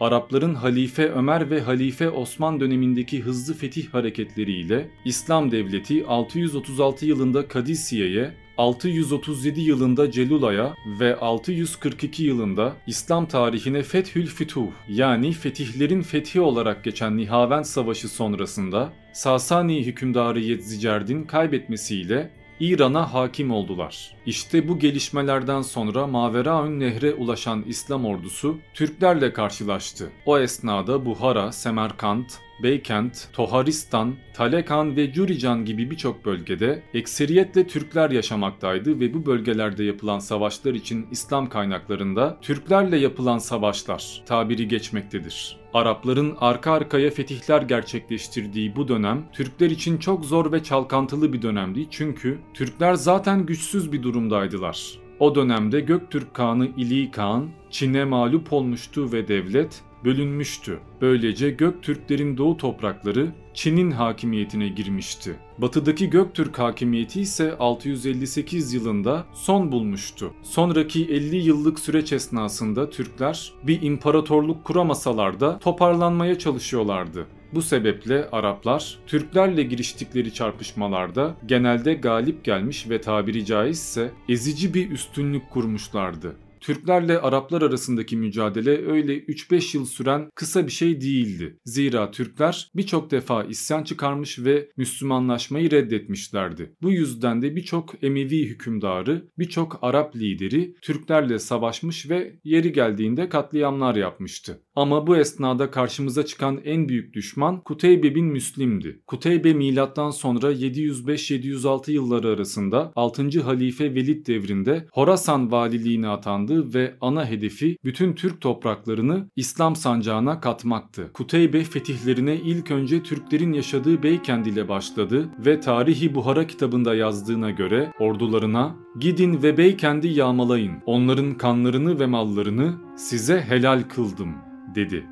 Arapların Halife Ömer ve Halife Osman dönemindeki hızlı fetih hareketleriyle İslam devleti 636 yılında Kadisiye'ye, 637 yılında Celula'ya ve 642 yılında İslam tarihine Fethül Fütuh yani fetihlerin fethi olarak geçen Nihavend Savaşı sonrasında Sasani hükümdarı Yedzicerd'in kaybetmesiyle İran'a hakim oldular. İşte bu gelişmelerden sonra Maveraün Nehre ulaşan İslam ordusu Türklerle karşılaştı. O esnada Buhara, Semerkant, Beykent, Toharistan, Talekan ve Gürcan gibi birçok bölgede ekseriyetle Türkler yaşamaktaydı ve bu bölgelerde yapılan savaşlar için İslam kaynaklarında Türklerle yapılan savaşlar tabiri geçmektedir. Arapların arka arkaya fetihler gerçekleştirdiği bu dönem Türkler için çok zor ve çalkantılı bir dönemdi çünkü Türkler zaten güçsüz bir durumdaydılar. O dönemde Göktürk Kağan'ı İli Kağan, Çin'e mağlup olmuştu ve devlet bölünmüştü. Böylece Göktürklerin doğu toprakları Çin'in hakimiyetine girmişti. Batıdaki Göktürk hakimiyeti ise 658 yılında son bulmuştu. Sonraki 50 yıllık süreç esnasında Türkler bir imparatorluk kuramasalar da toparlanmaya çalışıyorlardı. Bu sebeple Araplar Türklerle giriştikleri çarpışmalarda genelde galip gelmiş ve tabiri caizse ezici bir üstünlük kurmuşlardı. Türklerle Araplar arasındaki mücadele öyle 3-5 yıl süren kısa bir şey değildi. Zira Türkler birçok defa isyan çıkarmış ve Müslümanlaşmayı reddetmişlerdi. Bu yüzden de birçok Emevi hükümdarı, birçok Arap lideri Türklerle savaşmış ve yeri geldiğinde katliamlar yapmıştı. Ama bu esnada karşımıza çıkan en büyük düşman Kuteybe bin Müslim'di. Kuteybe milattan sonra 705-706 yılları arasında 6. Halife Velid devrinde Horasan valiliğine atandı başlığı ve ana hedefi bütün Türk topraklarını İslam sancağına katmaktı. Kuteybe fetihlerine ilk önce Türklerin yaşadığı Beykend ile başladı ve Tarihi Buhara kitabında yazdığına göre ordularına "Gidin ve Beykend'i yağmalayın. Onların kanlarını ve mallarını size helal kıldım." dedi.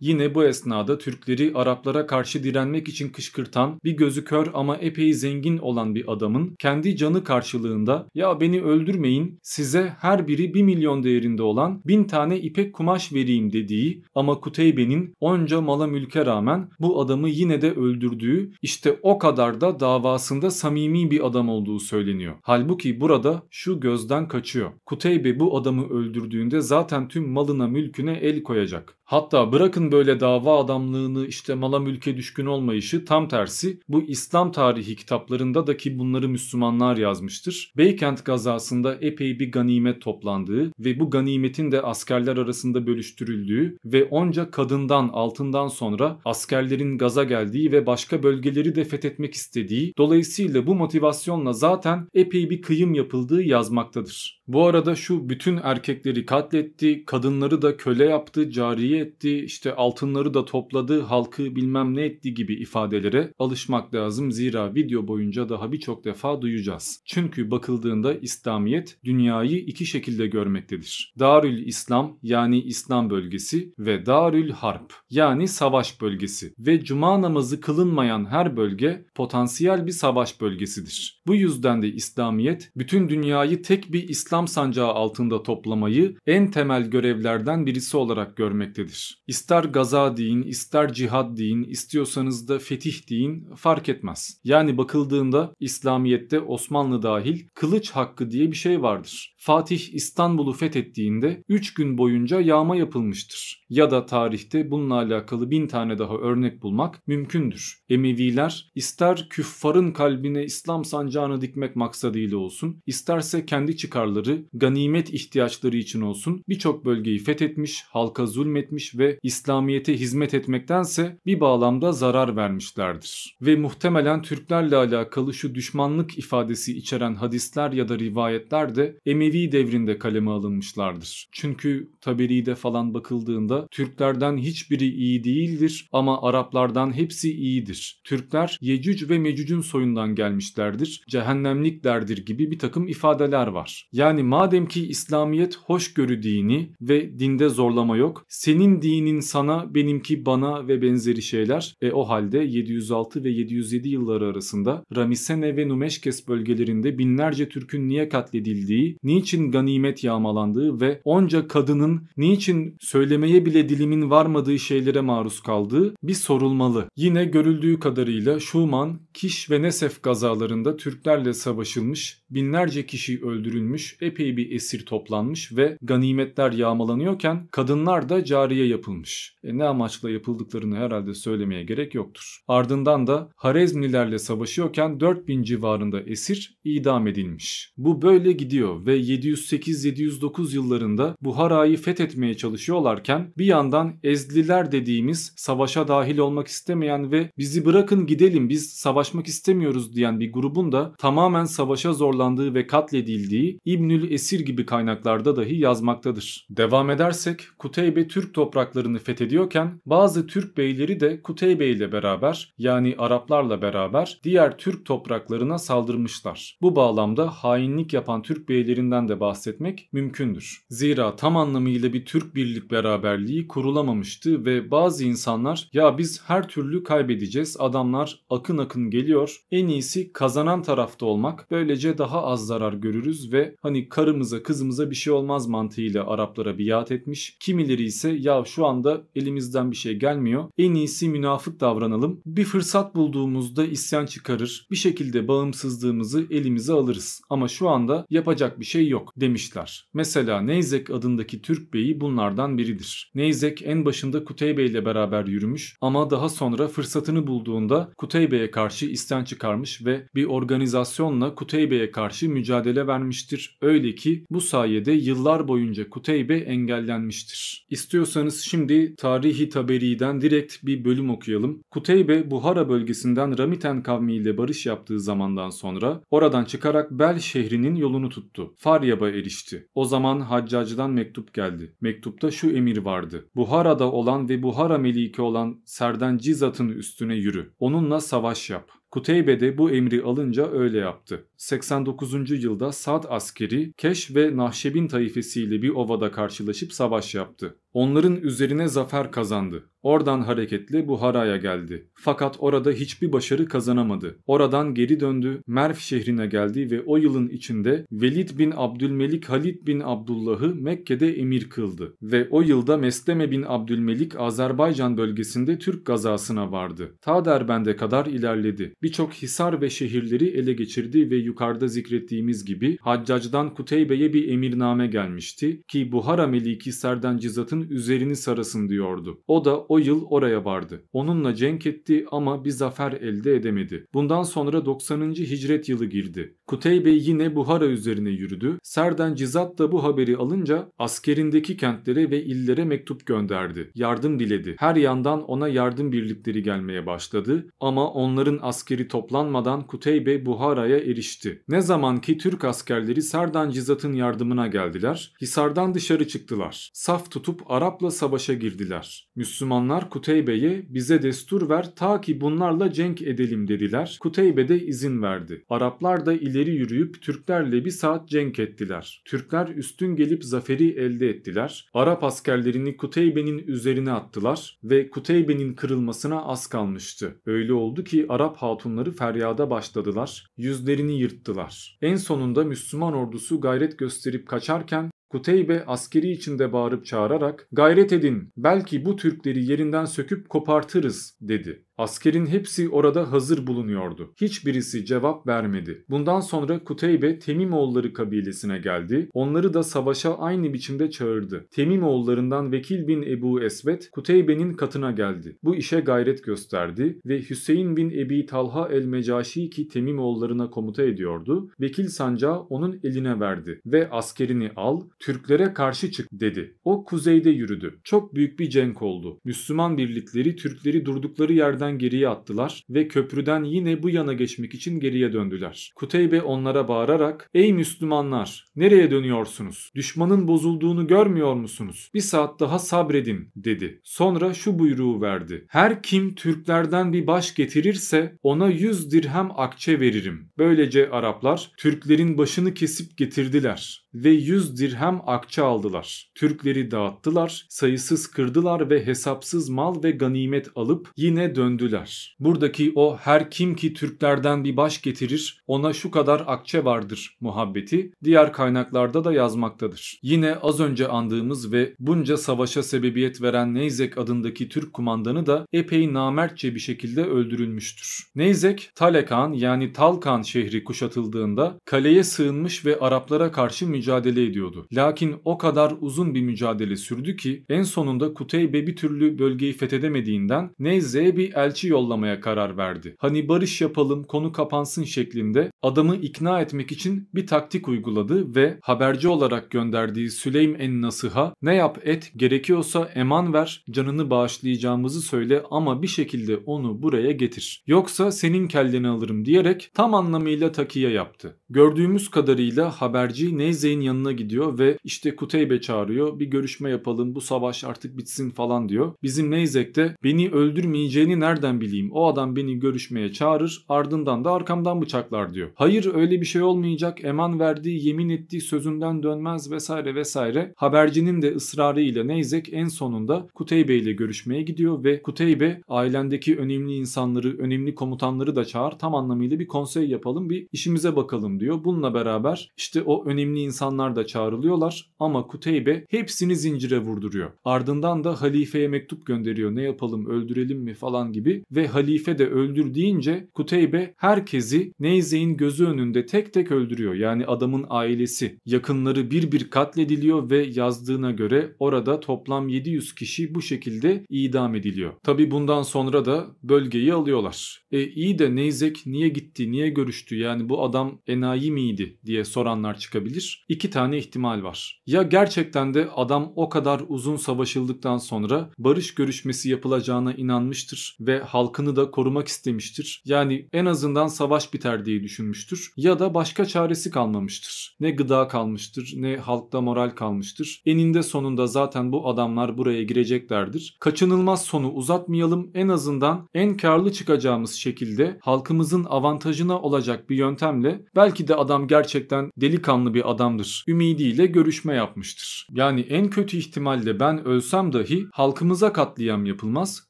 Yine bu esnada Türkleri Araplara karşı direnmek için kışkırtan bir gözü kör ama epey zengin olan bir adamın kendi canı karşılığında ya beni öldürmeyin size her biri 1 milyon değerinde olan 1000 tane ipek kumaş vereyim dediği ama Kuteybe'nin onca mala mülke rağmen bu adamı yine de öldürdüğü işte o kadar da davasında samimi bir adam olduğu söyleniyor. Halbuki burada şu gözden kaçıyor. Kuteybe bu adamı öldürdüğünde zaten tüm malına mülküne el koyacak. Hatta bırakın böyle dava adamlığını işte mala mülke düşkün olmayışı tam tersi bu İslam tarihi kitaplarında da ki bunları Müslümanlar yazmıştır. Beykent gazasında epey bir ganimet toplandığı ve bu ganimetin de askerler arasında bölüştürüldüğü ve onca kadından altından sonra askerlerin gaza geldiği ve başka bölgeleri de fethetmek istediği dolayısıyla bu motivasyonla zaten epey bir kıyım yapıldığı yazmaktadır. Bu arada şu bütün erkekleri katletti, kadınları da köle yaptı, cariye elde etti, işte altınları da topladı, halkı bilmem ne etti gibi ifadelere alışmak lazım. Zira video boyunca daha birçok defa duyacağız. Çünkü bakıldığında İslamiyet dünyayı iki şekilde görmektedir. Darül İslam yani İslam bölgesi ve Darül Harp yani savaş bölgesi ve cuma namazı kılınmayan her bölge potansiyel bir savaş bölgesidir. Bu yüzden de İslamiyet bütün dünyayı tek bir İslam sancağı altında toplamayı en temel görevlerden birisi olarak görmektedir olabilir. İster gaza deyin, ister cihad deyin, istiyorsanız da fetih deyin fark etmez. Yani bakıldığında İslamiyet'te Osmanlı dahil kılıç hakkı diye bir şey vardır. Fatih İstanbul'u fethettiğinde 3 gün boyunca yağma yapılmıştır. Ya da tarihte bununla alakalı bin tane daha örnek bulmak mümkündür. Emeviler ister küffarın kalbine İslam sancağını dikmek maksadıyla olsun, isterse kendi çıkarları, ganimet ihtiyaçları için olsun birçok bölgeyi fethetmiş, halka zulmetmiş, etmiş ve İslamiyet'e hizmet etmektense bir bağlamda zarar vermişlerdir. Ve muhtemelen Türklerle alakalı şu düşmanlık ifadesi içeren hadisler ya da rivayetler de Emevi devrinde kaleme alınmışlardır. Çünkü Taberi'de falan bakıldığında Türklerden hiçbiri iyi değildir ama Araplardan hepsi iyidir. Türkler Yecüc ve Mecüc'ün soyundan gelmişlerdir, cehennemliklerdir gibi bir takım ifadeler var. Yani madem ki İslamiyet hoşgörü dini ve dinde zorlama yok, senin senin dinin sana, benimki bana ve benzeri şeyler. E o halde 706 ve 707 yılları arasında Ramisene ve Numeşkes bölgelerinde binlerce Türk'ün niye katledildiği, niçin ganimet yağmalandığı ve onca kadının niçin söylemeye bile dilimin varmadığı şeylere maruz kaldığı bir sorulmalı. Yine görüldüğü kadarıyla Şuman, Kiş ve Nesef gazalarında Türklerle savaşılmış, binlerce kişi öldürülmüş, epey bir esir toplanmış ve ganimetler yağmalanıyorken kadınlar da cari Antalya'ya yapılmış. E ne amaçla yapıldıklarını herhalde söylemeye gerek yoktur. Ardından da Harezmlilerle savaşıyorken 4000 civarında esir idam edilmiş. Bu böyle gidiyor ve 708-709 yıllarında Buhara'yı fethetmeye çalışıyorlarken bir yandan Ezdiler dediğimiz savaşa dahil olmak istemeyen ve bizi bırakın gidelim biz savaşmak istemiyoruz diyen bir grubun da tamamen savaşa zorlandığı ve katledildiği İbnül Esir gibi kaynaklarda dahi yazmaktadır. Devam edersek Kuteybe Türk topraklarını fethediyorken bazı Türk beyleri de Kuteybe ile beraber yani Araplarla beraber diğer Türk topraklarına saldırmışlar. Bu bağlamda hainlik yapan Türk beylerinden de bahsetmek mümkündür. Zira tam anlamıyla bir Türk birlik beraberliği kurulamamıştı ve bazı insanlar ya biz her türlü kaybedeceğiz adamlar akın akın geliyor en iyisi kazanan tarafta olmak böylece daha az zarar görürüz ve hani karımıza kızımıza bir şey olmaz mantığıyla Araplara biat etmiş kimileri ise ya şu anda elimizden bir şey gelmiyor. En iyisi münafık davranalım. Bir fırsat bulduğumuzda isyan çıkarır. Bir şekilde bağımsızlığımızı elimize alırız. Ama şu anda yapacak bir şey yok demişler. Mesela Neyzek adındaki Türk beyi bunlardan biridir. Neyzek en başında bey ile beraber yürümüş ama daha sonra fırsatını bulduğunda beye karşı isyan çıkarmış ve bir organizasyonla beye karşı mücadele vermiştir. Öyle ki bu sayede yıllar boyunca bey engellenmiştir. İstiyorsanız Okursanız şimdi Tarihi Taberi'den direkt bir bölüm okuyalım. Kuteybe Buhara bölgesinden Ramiten kavmiyle barış yaptığı zamandan sonra oradan çıkarak Bel şehrinin yolunu tuttu. Faryab'a erişti. O zaman Haccac'dan mektup geldi. Mektupta şu emir vardı. Buhara'da olan ve Buhara meliki olan Serden Cizat'ın üstüne yürü. Onunla savaş yap. Kuteybe de bu emri alınca öyle yaptı. 89. yılda Sad askeri Keş ve Nahşebin taifesiyle bir ovada karşılaşıp savaş yaptı. Onların üzerine zafer kazandı. Oradan hareketle Buhara'ya geldi. Fakat orada hiçbir başarı kazanamadı. Oradan geri döndü, Merv şehrine geldi ve o yılın içinde Velid bin Abdülmelik Halid bin Abdullah'ı Mekke'de emir kıldı. Ve o yılda Mesleme bin Abdülmelik Azerbaycan bölgesinde Türk gazasına vardı. Ta Derbend'e kadar ilerledi. Birçok hisar ve şehirleri ele geçirdi ve yukarıda zikrettiğimiz gibi Haccac'dan Kuteybe'ye bir emirname gelmişti ki Buhara Meliki Serdencizat'ın üzerini sarasın diyordu. O da o yıl oraya vardı. Onunla cenk etti ama bir zafer elde edemedi. Bundan sonra 90. hicret yılı girdi. Kuteybe yine Buhara üzerine yürüdü. Serdan Cizat da bu haberi alınca askerindeki kentlere ve illere mektup gönderdi. Yardım diledi. Her yandan ona yardım birlikleri gelmeye başladı ama onların askeri toplanmadan Kuteybe Buhara'ya erişti. Ne zaman ki Türk askerleri Serdan Cizat'ın yardımına geldiler, Hisar'dan dışarı çıktılar. Saf tutup Arap'la savaşa girdiler. Müslümanlar Kuteybe'ye bize destur ver ta ki bunlarla cenk edelim dediler. Kuteybe de izin verdi. Araplar da ileri ileri yürüyüp Türklerle bir saat cenk ettiler. Türkler üstün gelip zaferi elde ettiler. Arap askerlerini Kuteybe'nin üzerine attılar ve Kuteybe'nin kırılmasına az kalmıştı. Öyle oldu ki Arap hatunları feryada başladılar, yüzlerini yırttılar. En sonunda Müslüman ordusu gayret gösterip kaçarken Kuteybe askeri içinde bağırıp çağırarak gayret edin belki bu Türkleri yerinden söküp kopartırız dedi. Askerin hepsi orada hazır bulunuyordu. Hiçbirisi cevap vermedi. Bundan sonra Kuteybe Temimoğulları kabilesine geldi. Onları da savaşa aynı biçimde çağırdı. Temimoğullarından Vekil bin Ebu Esvet Kuteybe'nin katına geldi. Bu işe gayret gösterdi ve Hüseyin bin Ebi Talha el-Mecaşi ki Temimoğullarına komuta ediyordu. Vekil sancağı onun eline verdi ve askerini al, Türklere karşı çık dedi. O kuzeyde yürüdü. Çok büyük bir cenk oldu. Müslüman birlikleri Türkleri durdukları yerden köprüden geriye attılar ve köprüden yine bu yana geçmek için geriye döndüler. Kuteybe onlara bağırarak ''Ey Müslümanlar nereye dönüyorsunuz? Düşmanın bozulduğunu görmüyor musunuz? Bir saat daha sabredin.'' dedi. Sonra şu buyruğu verdi. ''Her kim Türklerden bir baş getirirse ona yüz dirhem akçe veririm.'' Böylece Araplar Türklerin başını kesip getirdiler ve 100 dirhem akçe aldılar. Türkleri dağıttılar, sayısız kırdılar ve hesapsız mal ve ganimet alıp yine döndüler. Buradaki o her kim ki Türklerden bir baş getirir ona şu kadar akçe vardır muhabbeti diğer kaynaklarda da yazmaktadır. Yine az önce andığımız ve bunca savaşa sebebiyet veren Neyzek adındaki Türk kumandanı da epey namertçe bir şekilde öldürülmüştür. Neyzek, Talekan yani Talkan şehri kuşatıldığında kaleye sığınmış ve Araplara karşı mücadele mücadele ediyordu. Lakin o kadar uzun bir mücadele sürdü ki en sonunda Kuteybe bir türlü bölgeyi fethedemediğinden Neyze'ye bir elçi yollamaya karar verdi. Hani barış yapalım konu kapansın şeklinde adamı ikna etmek için bir taktik uyguladı ve haberci olarak gönderdiği Süleym en Nasıh'a ne yap et gerekiyorsa eman ver canını bağışlayacağımızı söyle ama bir şekilde onu buraya getir. Yoksa senin kelleni alırım diyerek tam anlamıyla takiye yaptı. Gördüğümüz kadarıyla haberci Neyze'yi Sezai'nin yanına gidiyor ve işte Kuteybe çağırıyor. Bir görüşme yapalım bu savaş artık bitsin falan diyor. Bizim Neyzek de beni öldürmeyeceğini nereden bileyim o adam beni görüşmeye çağırır ardından da arkamdan bıçaklar diyor. Hayır öyle bir şey olmayacak Eman verdiği yemin ettiği sözünden dönmez vesaire vesaire. Habercinin de ısrarıyla Neyzek en sonunda Kuteybe ile görüşmeye gidiyor ve Kuteybe ailendeki önemli insanları, önemli komutanları da çağır tam anlamıyla bir konsey yapalım bir işimize bakalım diyor. Bununla beraber işte o önemli insanları insanlar da çağrılıyorlar ama Kuteybe hepsini zincire vurduruyor. Ardından da halifeye mektup gönderiyor ne yapalım öldürelim mi falan gibi ve halife de öldür deyince Kuteybe herkesi Neyze'in gözü önünde tek tek öldürüyor. Yani adamın ailesi, yakınları bir bir katlediliyor ve yazdığına göre orada toplam 700 kişi bu şekilde idam ediliyor. Tabi bundan sonra da bölgeyi alıyorlar. E iyi de Neyzek niye gitti, niye görüştü yani bu adam enayi miydi diye soranlar çıkabilir. İki tane ihtimal var. Ya gerçekten de adam o kadar uzun savaşıldıktan sonra barış görüşmesi yapılacağına inanmıştır ve halkını da korumak istemiştir. Yani en azından savaş biter diye düşünmüştür. Ya da başka çaresi kalmamıştır. Ne gıda kalmıştır ne halkta moral kalmıştır. Eninde sonunda zaten bu adamlar buraya gireceklerdir. Kaçınılmaz sonu uzatmayalım. En azından en karlı çıkacağımız şekilde halkımızın avantajına olacak bir yöntemle belki de adam gerçekten delikanlı bir adam olacağımdır ümidiyle görüşme yapmıştır. Yani en kötü ihtimalle ben ölsem dahi halkımıza katliam yapılmaz,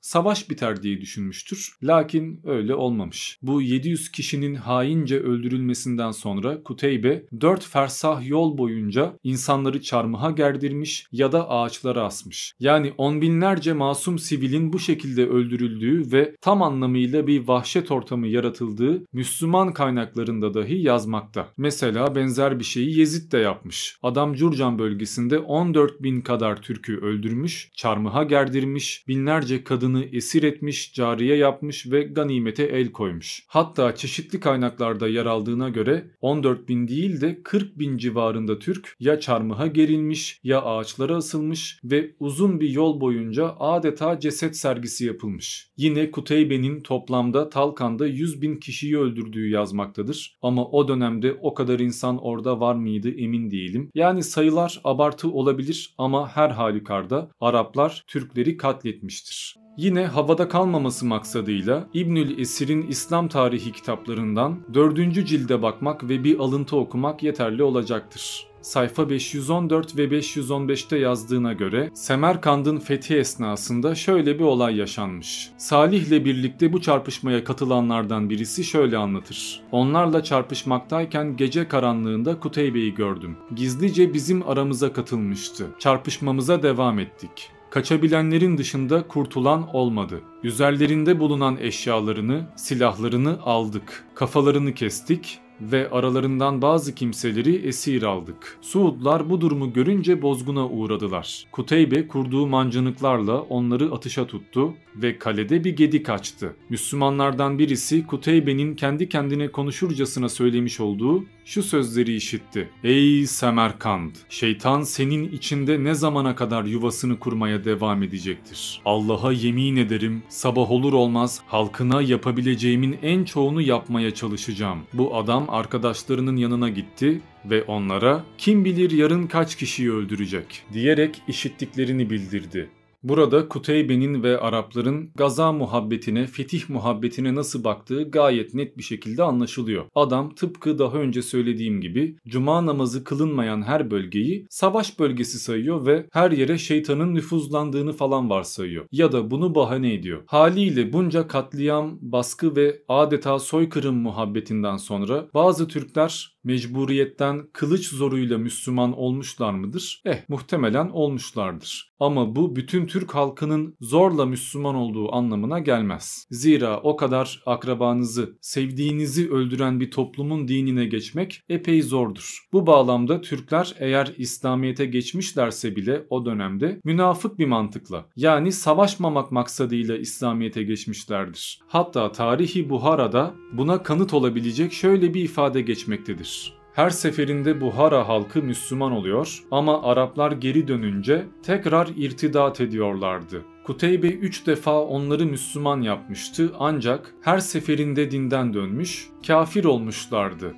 savaş biter diye düşünmüştür. Lakin öyle olmamış. Bu 700 kişinin haince öldürülmesinden sonra Kuteybe 4 fersah yol boyunca insanları çarmıha gerdirmiş ya da ağaçlara asmış. Yani on binlerce masum sivilin bu şekilde öldürüldüğü ve tam anlamıyla bir vahşet ortamı yaratıldığı Müslüman kaynaklarında dahi yazmakta. Mesela benzer bir şeyi Yezid de liste yapmış. Adam Curcan bölgesinde 14 bin kadar Türk'ü öldürmüş, çarmıha gerdirmiş, binlerce kadını esir etmiş, cariye yapmış ve ganimete el koymuş. Hatta çeşitli kaynaklarda yer aldığına göre 14 bin değil de 40 bin civarında Türk ya çarmıha gerilmiş ya ağaçlara asılmış ve uzun bir yol boyunca adeta ceset sergisi yapılmış. Yine Kuteybe'nin toplamda Talkan'da 100 bin kişiyi öldürdüğü yazmaktadır ama o dönemde o kadar insan orada var mıydı emin emin değilim. Yani sayılar abartı olabilir ama her halükarda Araplar Türkleri katletmiştir. Yine havada kalmaması maksadıyla İbnül Esir'in İslam tarihi kitaplarından 4. cilde bakmak ve bir alıntı okumak yeterli olacaktır sayfa 514 ve 515'te yazdığına göre Semerkand'ın fethi esnasında şöyle bir olay yaşanmış. Salih'le birlikte bu çarpışmaya katılanlardan birisi şöyle anlatır. Onlarla çarpışmaktayken gece karanlığında Bey'i gördüm. Gizlice bizim aramıza katılmıştı. Çarpışmamıza devam ettik. Kaçabilenlerin dışında kurtulan olmadı. Üzerlerinde bulunan eşyalarını, silahlarını aldık. Kafalarını kestik, ve aralarından bazı kimseleri esir aldık. Suudlar bu durumu görünce bozguna uğradılar. Kuteybe kurduğu mancınıklarla onları atışa tuttu ve kalede bir gedik açtı. Müslümanlardan birisi Kuteybe'nin kendi kendine konuşurcasına söylemiş olduğu şu sözleri işitti. Ey Semerkand! Şeytan senin içinde ne zamana kadar yuvasını kurmaya devam edecektir? Allah'a yemin ederim sabah olur olmaz halkına yapabileceğimin en çoğunu yapmaya çalışacağım. Bu adam arkadaşlarının yanına gitti ve onlara kim bilir yarın kaç kişiyi öldürecek diyerek işittiklerini bildirdi. Burada Kuteybe'nin ve Arapların Gaza muhabbetine, fetih muhabbetine nasıl baktığı gayet net bir şekilde anlaşılıyor. Adam tıpkı daha önce söylediğim gibi cuma namazı kılınmayan her bölgeyi savaş bölgesi sayıyor ve her yere şeytanın nüfuzlandığını falan varsayıyor ya da bunu bahane ediyor. Haliyle bunca katliam, baskı ve adeta soykırım muhabbetinden sonra bazı Türkler mecburiyetten kılıç zoruyla Müslüman olmuşlar mıdır? Eh muhtemelen olmuşlardır. Ama bu bütün Türk halkının zorla Müslüman olduğu anlamına gelmez. Zira o kadar akrabanızı, sevdiğinizi öldüren bir toplumun dinine geçmek epey zordur. Bu bağlamda Türkler eğer İslamiyet'e geçmişlerse bile o dönemde münafık bir mantıkla yani savaşmamak maksadıyla İslamiyet'e geçmişlerdir. Hatta tarihi Buhara'da buna kanıt olabilecek şöyle bir ifade geçmektedir. Her seferinde Buhara halkı Müslüman oluyor ama Araplar geri dönünce tekrar irtidat ediyorlardı. Kuteybe 3 defa onları Müslüman yapmıştı ancak her seferinde dinden dönmüş, kafir olmuşlardı.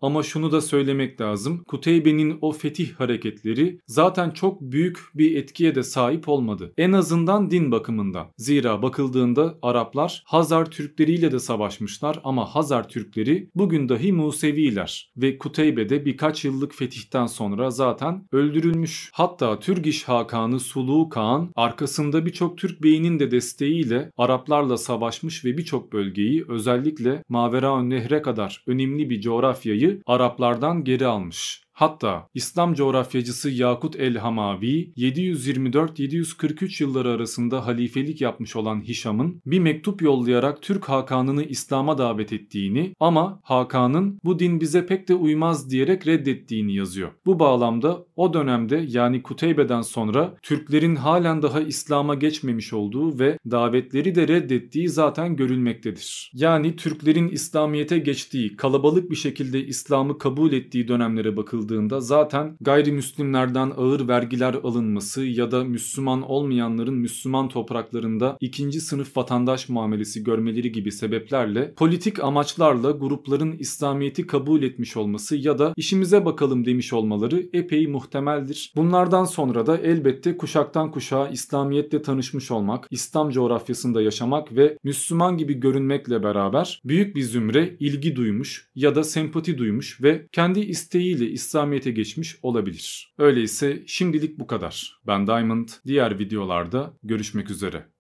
Ama şunu da söylemek lazım. Kuteybe'nin o fetih hareketleri zaten çok büyük bir etkiye de sahip olmadı. En azından din bakımında. Zira bakıldığında Araplar Hazar Türkleriyle de savaşmışlar ama Hazar Türkleri bugün dahi Museviler ve Kuteybe'de birkaç yıllık fetihten sonra zaten öldürülmüş. Hatta Türgiş Hakan'ı Sulu Kağan arkasında birçok Türk beyinin de desteğiyle Araplarla savaşmış ve birçok bölgeyi özellikle Maveraun Nehre kadar önemli bir coğrafyayı Avrupa'yı Araplardan geri almış. Hatta İslam coğrafyacısı Yakut el-Hamavi 724-743 yılları arasında halifelik yapmış olan Hişam'ın bir mektup yollayarak Türk Hakan'ını İslam'a davet ettiğini ama Hakan'ın bu din bize pek de uymaz diyerek reddettiğini yazıyor. Bu bağlamda o dönemde yani Kuteybe'den sonra Türklerin halen daha İslam'a geçmemiş olduğu ve davetleri de reddettiği zaten görülmektedir. Yani Türklerin İslamiyet'e geçtiği, kalabalık bir şekilde İslam'ı kabul ettiği dönemlere bakıldığında bakıldığında zaten gayrimüslimlerden ağır vergiler alınması ya da Müslüman olmayanların Müslüman topraklarında ikinci sınıf vatandaş muamelesi görmeleri gibi sebeplerle politik amaçlarla grupların İslamiyet'i kabul etmiş olması ya da işimize bakalım demiş olmaları epey muhtemeldir. Bunlardan sonra da elbette kuşaktan kuşağa İslamiyet'le tanışmış olmak, İslam coğrafyasında yaşamak ve Müslüman gibi görünmekle beraber büyük bir zümre ilgi duymuş ya da sempati duymuş ve kendi isteğiyle İslam İslamiyet'e geçmiş olabilir. Öyleyse şimdilik bu kadar. Ben Diamond, diğer videolarda görüşmek üzere.